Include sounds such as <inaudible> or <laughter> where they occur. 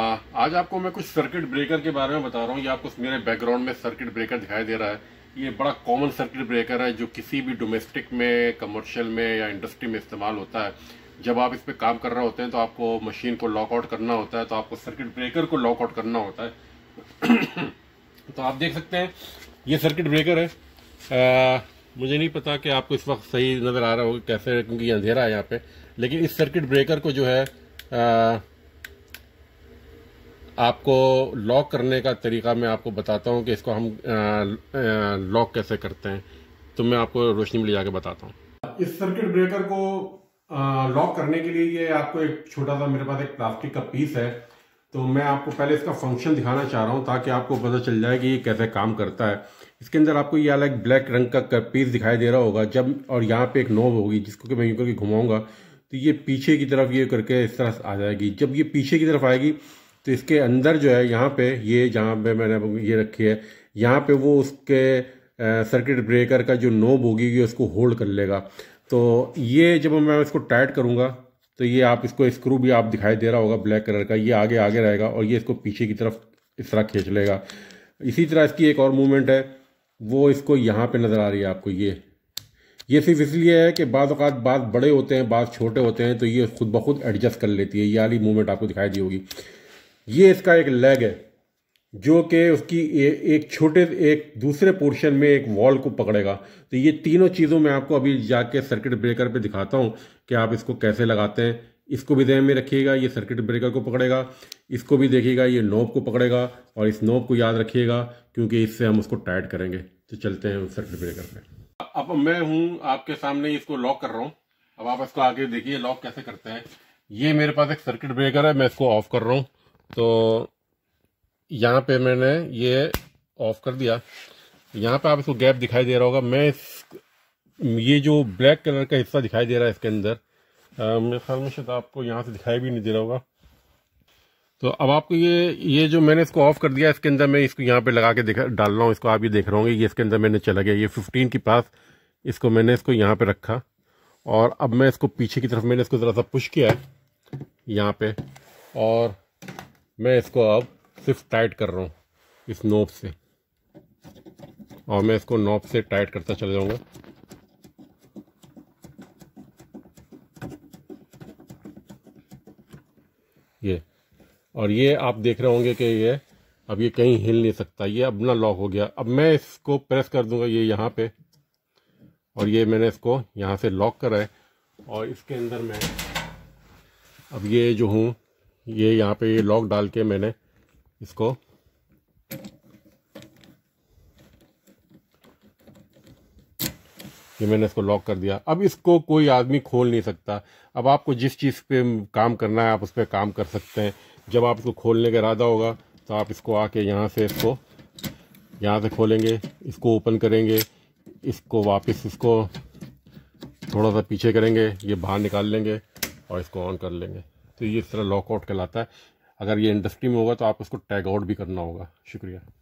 आज आपको मैं कुछ सर्किट ब्रेकर के बारे में बता रहा हूँ ये आपको मेरे बैकग्राउंड में सर्किट ब्रेकर दिखाई दे रहा है ये बड़ा कॉमन सर्किट ब्रेकर है जो किसी भी डोमेस्टिक में कमर्शियल में या इंडस्ट्री में इस्तेमाल होता है जब आप इस पर काम कर रहे होते हैं तो आपको मशीन को लॉकआउट करना होता है तो आपको सर्किट ब्रेकर को लॉकआउट करना होता है <coughs> तो आप देख सकते हैं ये सर्किट ब्रेकर है आ, मुझे नहीं पता कि आपको इस वक्त सही नज़र आ रहा होगा कैसे क्योंकि अंधेरा है यहाँ पे लेकिन इस सर्किट ब्रेकर को जो है आ, आपको लॉक करने का तरीका मैं आपको बताता हूँ कि इसको हम लॉक कैसे करते हैं तो मैं आपको रोशनी में ले जाकर बताता हूँ इस सर्किट ब्रेकर को लॉक करने के लिए ये आपको एक छोटा सा मेरे पास एक प्लास्टिक का पीस है तो मैं आपको पहले इसका फंक्शन दिखाना चाह रहा हूँ ताकि आपको पता चल जाए कि ये कैसे काम करता है इसके अंदर आपको ये अलग ब्लैक रंग का पीस दिखाई दे रहा होगा जब और यहाँ पे एक नोब होगी जिसको कि मैं यूँ करके घुमाऊंगा तो ये पीछे की तरफ ये करके इस तरह आ जाएगी जब ये पीछे की तरफ आएगी तो इसके अंदर जो है यहाँ पे ये जहाँ पे मैंने ये रखी है यहाँ पे वो उसके सर्किट ब्रेकर का जो नोब होगी ये उसको होल्ड कर लेगा तो ये जब मैं इसको टाइट करूँगा तो ये आप इसको स्क्रू भी आप दिखाई दे रहा होगा ब्लैक कलर का ये आगे आगे रहेगा और ये इसको पीछे की तरफ इस तरह खींच लेगा इसी तरह इसकी एक और मूवमेंट है वो इसको यहाँ पे नज़र आ रही है आपको ये ये सिर्फ इसलिए है कि बाज़ अवत बाद बड़े होते हैं बाद छोटे होते हैं तो ये खुद ब खुद एडजस्ट कर लेती है ये वाली मूवमेंट आपको दिखाई दी होगी ये इसका एक लेग है जो कि उसकी ए, एक छोटे एक दूसरे पोर्शन में एक वॉल को पकड़ेगा तो ये तीनों चीज़ों में आपको अभी जाके सर्किट ब्रेकर पे दिखाता हूँ कि आप इसको कैसे लगाते हैं इसको भी जहन में रखिएगा ये सर्किट ब्रेकर को पकड़ेगा इसको भी देखिएगा ये नोब को पकड़ेगा और इस नोब को याद रखिएगा क्योंकि इससे हम उसको टाइट करेंगे तो चलते हैं सर्किट ब्रेकर पे अब मैं हूँ आपके सामने इसको लॉक कर रहा हूँ अब आप इसको आगे देखिए लॉक कैसे करते हैं ये मेरे पास एक सर्किट ब्रेकर है मैं इसको ऑफ कर रहा हूँ तो यहाँ पे मैंने ये ऑफ कर दिया यहाँ पे आप इसको गैप दिखाई दे रहा होगा मैं इस ये जो ब्लैक कलर का हिस्सा दिखाई दे रहा है इसके अंदर मेरे ख्याल में शायद आपको यहाँ से दिखाई भी नहीं दे रहा होगा तो अब आपको ये ये जो मैंने इसको ऑफ कर दिया इसके अंदर मैं इसको यहाँ पे लगा के दिखा डाल रहा हूँ इसको आप ये देख रहे होंगे ये इसके अंदर मैंने चला गया ये फिफ्टीन के पास इसको मैंने इसको यहाँ पर रखा और अब मैं इसको पीछे की तरफ मैंने इसको ज़रा सा पुश किया है यहाँ पर और मैं इसको अब सिर्फ टाइट कर रहा हूँ इस नोब से और मैं इसको नोब से टाइट करता चला जाऊँगा ये और ये आप देख रहे होंगे कि ये अब ये कहीं हिल नहीं सकता ये अपना लॉक हो गया अब मैं इसको प्रेस कर दूंगा ये यहाँ पे और ये मैंने इसको यहाँ से लॉक करा है और इसके अंदर मैं अब ये जो हूँ ये यहाँ पे ये लॉक डाल के मैंने इसको ये मैंने इसको लॉक कर दिया अब इसको कोई आदमी खोल नहीं सकता अब आपको जिस चीज़ पे काम करना है आप उस पर काम कर सकते हैं जब आप इसको खोलने का इरादा होगा तो आप इसको आके यहाँ से इसको यहाँ से खोलेंगे इसको ओपन करेंगे इसको वापस इसको थोड़ा सा पीछे करेंगे ये बाहर निकाल लेंगे और इसको ऑन कर लेंगे तो ये इस तरह लॉकआउट कहलाता है अगर ये इंडस्ट्री में होगा तो आप उसको टैग आउट भी करना होगा शुक्रिया